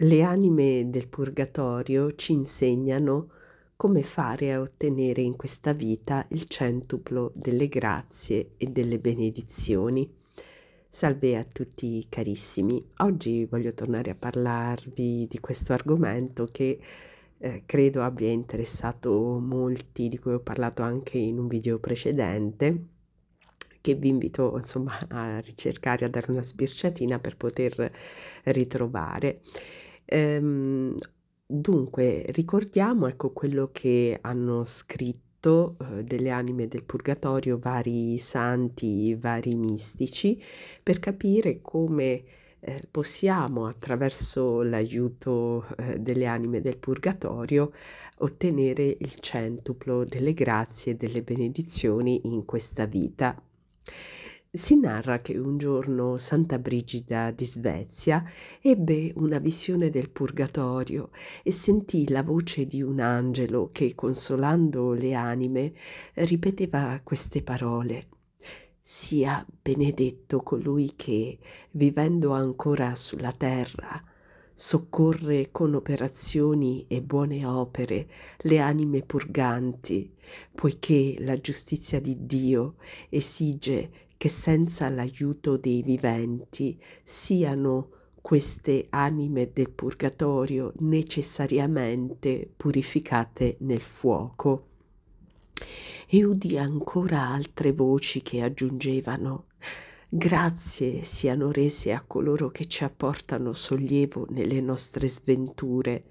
Le anime del purgatorio ci insegnano come fare a ottenere in questa vita il centuplo delle grazie e delle benedizioni. Salve a tutti carissimi, oggi voglio tornare a parlarvi di questo argomento che eh, credo abbia interessato molti, di cui ho parlato anche in un video precedente, che vi invito insomma a ricercare, a dare una sbirciatina per poter ritrovare. Ehm, dunque, ricordiamo ecco quello che hanno scritto eh, delle anime del purgatorio vari santi, vari mistici, per capire come eh, possiamo attraverso l'aiuto eh, delle anime del purgatorio ottenere il centuplo delle grazie e delle benedizioni in questa vita. Si narra che un giorno Santa Brigida di Svezia ebbe una visione del purgatorio e sentì la voce di un angelo che, consolando le anime, ripeteva queste parole Sia benedetto colui che, vivendo ancora sulla terra, soccorre con operazioni e buone opere le anime purganti, poiché la giustizia di Dio esige che senza l'aiuto dei viventi siano queste anime del purgatorio necessariamente purificate nel fuoco. E udì ancora altre voci che aggiungevano Grazie siano rese a coloro che ci apportano sollievo nelle nostre sventure.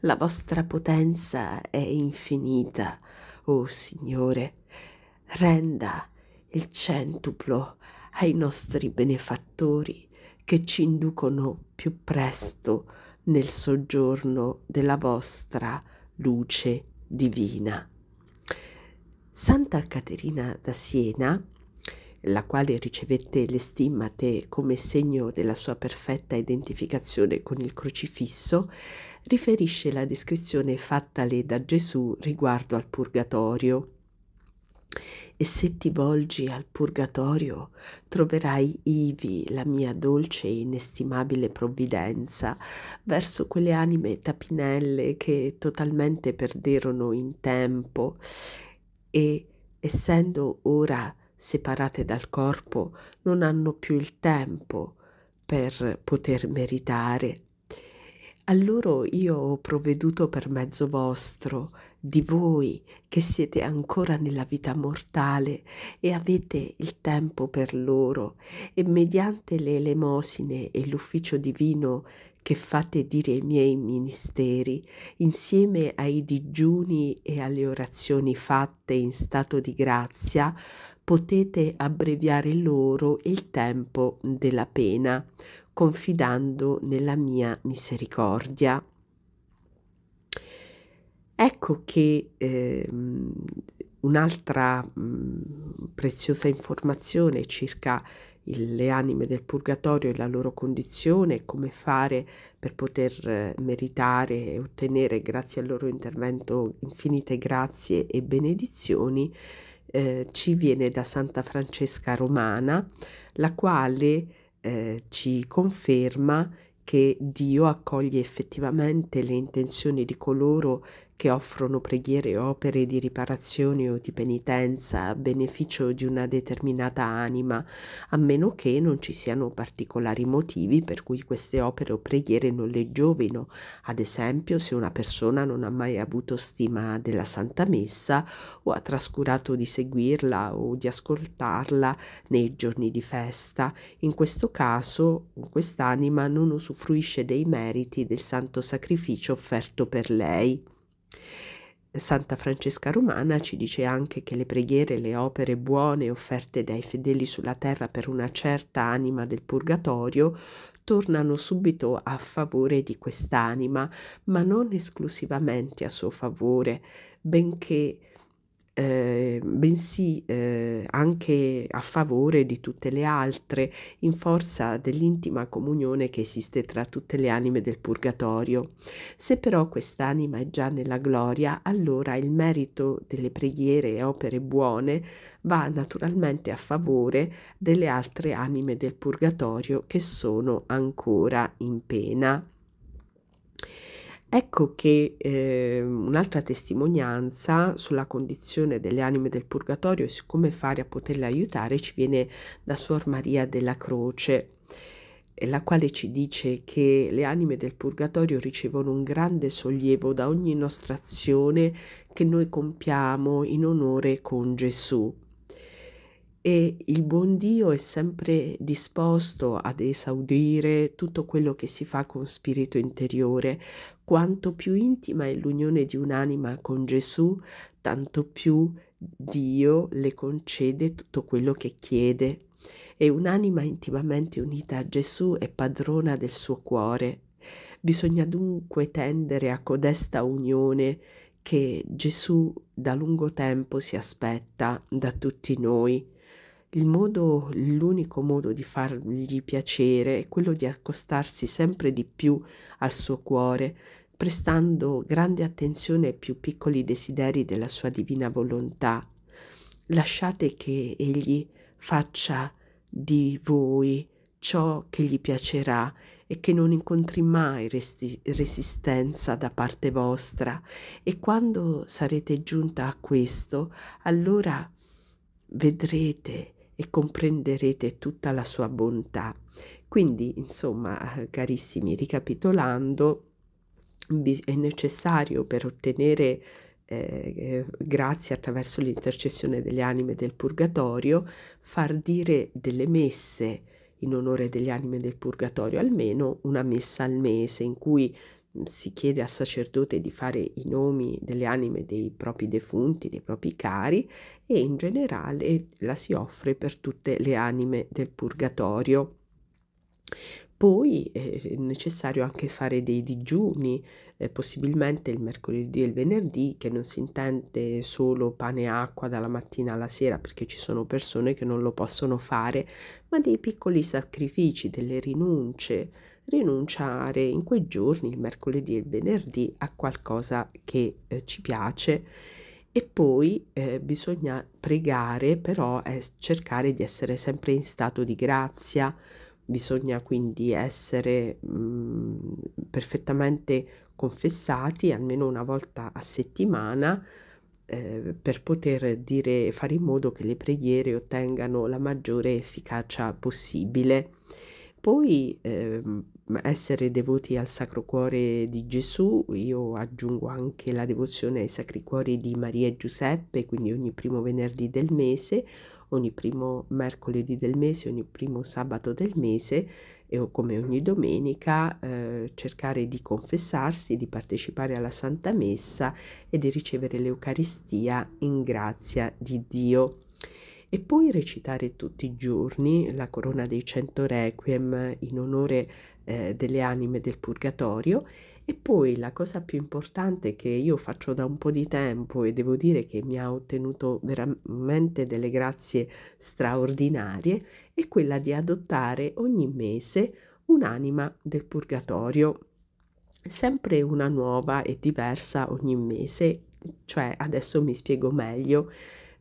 La vostra potenza è infinita. O oh, Signore, renda il centuplo ai nostri benefattori che ci inducono più presto nel soggiorno della vostra luce divina. Santa Caterina da Siena, la quale ricevette le stimmate come segno della sua perfetta identificazione con il crocifisso, riferisce la descrizione fattale da Gesù riguardo al purgatorio e se ti volgi al purgatorio troverai ivi la mia dolce e inestimabile provvidenza verso quelle anime tapinelle che totalmente perderono in tempo e essendo ora separate dal corpo non hanno più il tempo per poter meritare a loro io ho provveduto per mezzo vostro di voi che siete ancora nella vita mortale e avete il tempo per loro e mediante le elemosine e l'ufficio divino che fate dire i miei ministeri, insieme ai digiuni e alle orazioni fatte in stato di grazia, potete abbreviare loro il tempo della pena, confidando nella mia misericordia. Ecco che eh, un'altra mh, mhmm, preziosa informazione circa il, le anime del purgatorio e la loro condizione come fare per poter eh, meritare e ottenere grazie al loro intervento infinite grazie e benedizioni eh, ci viene da Santa Francesca Romana la quale eh, ci conferma che Dio accoglie effettivamente le intenzioni di coloro che offrono preghiere e opere di riparazione o di penitenza a beneficio di una determinata anima, a meno che non ci siano particolari motivi per cui queste opere o preghiere non le giovino, ad esempio se una persona non ha mai avuto stima della Santa Messa o ha trascurato di seguirla o di ascoltarla nei giorni di festa. In questo caso quest'anima non usufruisce dei meriti del santo sacrificio offerto per lei. Santa Francesca Romana ci dice anche che le preghiere, e le opere buone offerte dai fedeli sulla terra per una certa anima del purgatorio tornano subito a favore di quest'anima, ma non esclusivamente a suo favore, benché eh, bensì eh, anche a favore di tutte le altre, in forza dell'intima comunione che esiste tra tutte le anime del purgatorio. Se però quest'anima è già nella gloria, allora il merito delle preghiere e opere buone va naturalmente a favore delle altre anime del purgatorio che sono ancora in pena. Ecco che eh, un'altra testimonianza sulla condizione delle anime del purgatorio e su come fare a poterle aiutare ci viene da Suor Maria della Croce, eh, la quale ci dice che le anime del purgatorio ricevono un grande sollievo da ogni nostra azione che noi compiamo in onore con Gesù e il buon Dio è sempre disposto ad esaudire tutto quello che si fa con spirito interiore. Quanto più intima è l'unione di un'anima con Gesù, tanto più Dio le concede tutto quello che chiede. E un'anima intimamente unita a Gesù è padrona del suo cuore. Bisogna dunque tendere a codesta unione che Gesù da lungo tempo si aspetta da tutti noi. Il modo, l'unico modo di fargli piacere è quello di accostarsi sempre di più al suo cuore, prestando grande attenzione ai più piccoli desideri della sua divina volontà. Lasciate che egli faccia di voi ciò che gli piacerà e che non incontri mai resti- resistenza da parte vostra e quando sarete giunta a questo, allora vedrete e comprenderete tutta la sua bontà. Quindi, insomma, carissimi, ricapitolando, è necessario per ottenere eh, grazie attraverso l'intercessione delle anime del purgatorio far dire delle messe in onore delle anime del purgatorio, almeno una messa al mese in cui si chiede al sacerdote di fare i nomi delle anime dei propri defunti, dei propri cari e in generale la si offre per tutte le anime del purgatorio. Poi eh, è necessario anche fare dei digiuni, eh, possibilmente il mercoledì e il venerdì, che non si intende solo pane e acqua dalla mattina alla sera, perché ci sono persone che non lo possono fare, ma dei piccoli sacrifici, delle rinunce, rinunciare in quei giorni, il mercoledì e il venerdì, a qualcosa che eh, ci piace e poi eh, bisogna pregare però e eh, cercare di essere sempre in stato di grazia, bisogna quindi essere mh, mm, perfettamente confessati almeno una volta a settimana eh, per poter dire, fare in modo che le preghiere ottengano la maggiore efficacia possibile. Poi eh, essere devoti al Sacro Cuore di Gesù, io aggiungo anche la devozione ai Sacri Cuori di Maria e Giuseppe, quindi ogni primo venerdì del mese, ogni primo mercoledì del mese, ogni primo sabato del mese e come ogni domenica eh, cercare di confessarsi, di partecipare alla Santa Messa e di ricevere l'Eucaristia in grazia di Dio e poi recitare tutti i giorni la corona dei cento requiem in onore eh, delle anime del purgatorio e poi la cosa più importante che io faccio da un po' di tempo e devo dire che mi ha ottenuto veramente delle grazie straordinarie è quella di adottare ogni mese un'anima del purgatorio, sempre una nuova e diversa ogni mese, cioè adesso mi spiego meglio.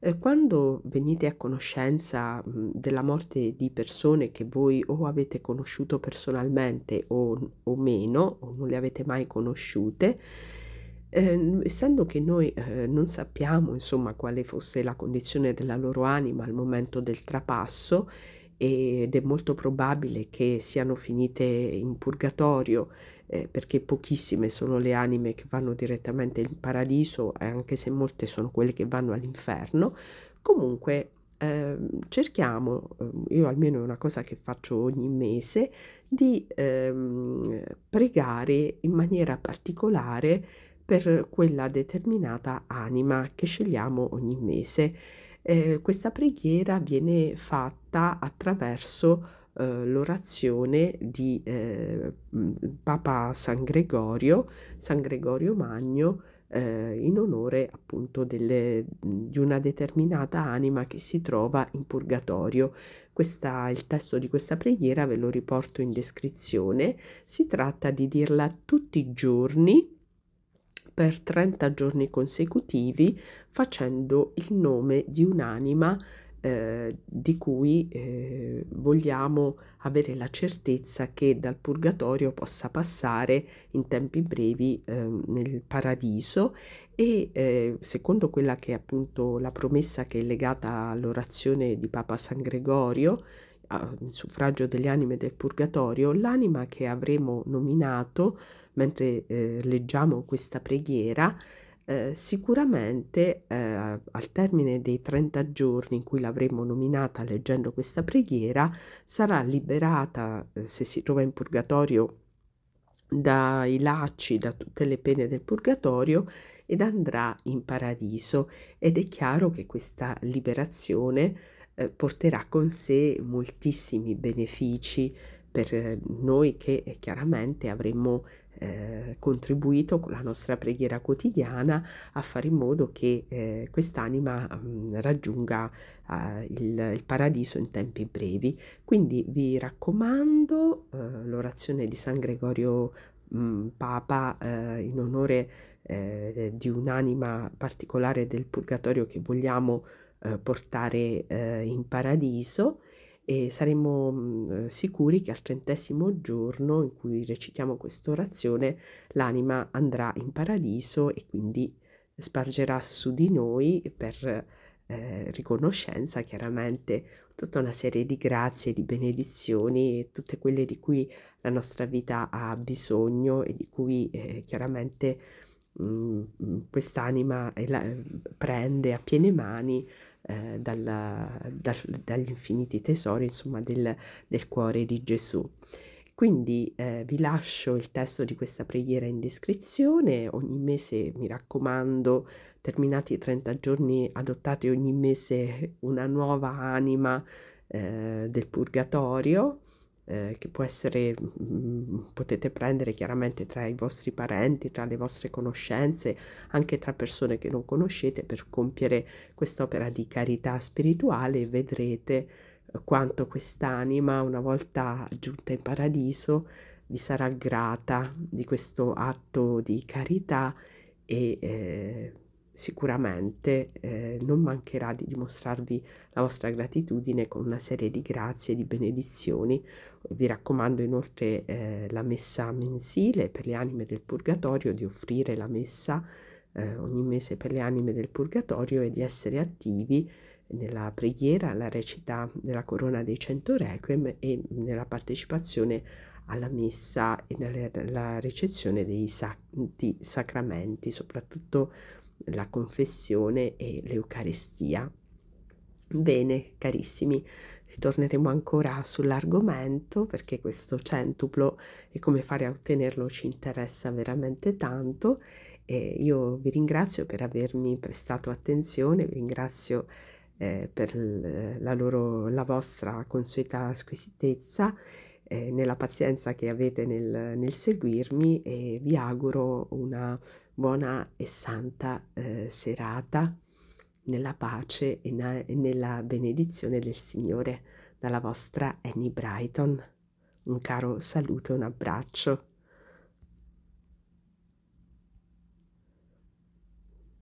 Eh, quando venite a conoscenza della morte di persone che voi o avete conosciuto personalmente o, o meno, o non le avete mai conosciute, eh, essendo che noi eh, non sappiamo insomma quale fosse la condizione della loro anima al momento del trapasso, ed è molto probabile che siano finite in purgatorio eh, perché pochissime sono le anime che vanno direttamente in paradiso, anche se molte sono quelle che vanno all'inferno. Comunque ehm, cerchiamo, eh, io almeno è una cosa che faccio ogni mese, di ehm, pregare in maniera particolare per quella determinata anima che scegliamo ogni mese. Eh, questa preghiera viene fatta attraverso eh, l'orazione di eh, mm, Papa San Gregorio, San Gregorio Magno, eh, in onore appunto delle, di una determinata anima che si trova in purgatorio. Questa, il testo di questa preghiera ve lo riporto in descrizione. Si tratta di dirla tutti i giorni per 30 giorni consecutivi facendo il nome di un'anima eh, di cui eh, vogliamo avere la certezza che dal purgatorio possa passare in tempi brevi eh, nel paradiso e eh, secondo quella che è appunto la promessa che è legata all'orazione di Papa San Gregorio il suffragio delle anime del purgatorio, l'anima che avremo nominato mentre eh, leggiamo questa preghiera eh, sicuramente eh, al termine dei 30 giorni in cui l'avremo nominata leggendo questa preghiera sarà liberata eh, se si trova in purgatorio dai lacci, da tutte le pene del purgatorio ed andrà in paradiso ed è chiaro che questa liberazione eh, porterà con sé moltissimi benefici per noi che chiaramente avremmo eh, contribuito con la nostra preghiera quotidiana a fare in modo che eh, quest'anima mh, mm, raggiunga eh, il, il, paradiso in tempi brevi. Quindi vi raccomando eh, l'orazione di San Gregorio mh, mm, Papa eh, in onore di un'anima particolare del purgatorio che vogliamo portare in paradiso e saremo mm, sicuri che al trentesimo giorno in cui recitiamo questa orazione l'anima andrà in paradiso e quindi spargerà su di noi per eh, riconoscenza chiaramente tutta una serie di grazie, di benedizioni, tutte quelle di cui la nostra vita ha bisogno e di cui eh, chiaramente mh, mm, mm, quest'anima la, prende a piene mani eh, dalla, dal, dagli infiniti tesori, insomma, del, del cuore di Gesù. Quindi eh, vi lascio il testo di questa preghiera in descrizione, ogni mese mi raccomando, terminati i 30 giorni adottate ogni mese una nuova anima eh, del purgatorio eh, che può essere, mm, potete prendere chiaramente tra i vostri parenti, tra le vostre conoscenze, anche tra persone che non conoscete per compiere quest'opera di carità spirituale e vedrete eh, quanto quest'anima, una volta giunta in paradiso, vi sarà grata di questo atto di carità e eh, sicuramente eh, non mancherà di dimostrarvi la vostra gratitudine con una serie di grazie e di benedizioni. Vi raccomando inoltre eh, la messa mensile per le anime del purgatorio, di offrire la messa eh, ogni mese per le anime del purgatorio e di essere attivi nella preghiera, alla recita della corona dei cento requiem e nella partecipazione alla messa e nella, ricezione dei santi sacramenti, soprattutto la confessione e l'Eucaristia. Bene, carissimi, ritorneremo ancora sull'argomento perché questo centuplo e come fare a ottenerlo ci interessa veramente tanto. E io vi ringrazio per avermi prestato attenzione, vi ringrazio eh, per la, loro, la vostra consueta squisitezza eh, nella pazienza che avete nel, nel, seguirmi e vi auguro una buona e santa eh, serata nella pace e, na- e nella benedizione del Signore dalla vostra Annie Brighton. Un caro saluto e un abbraccio.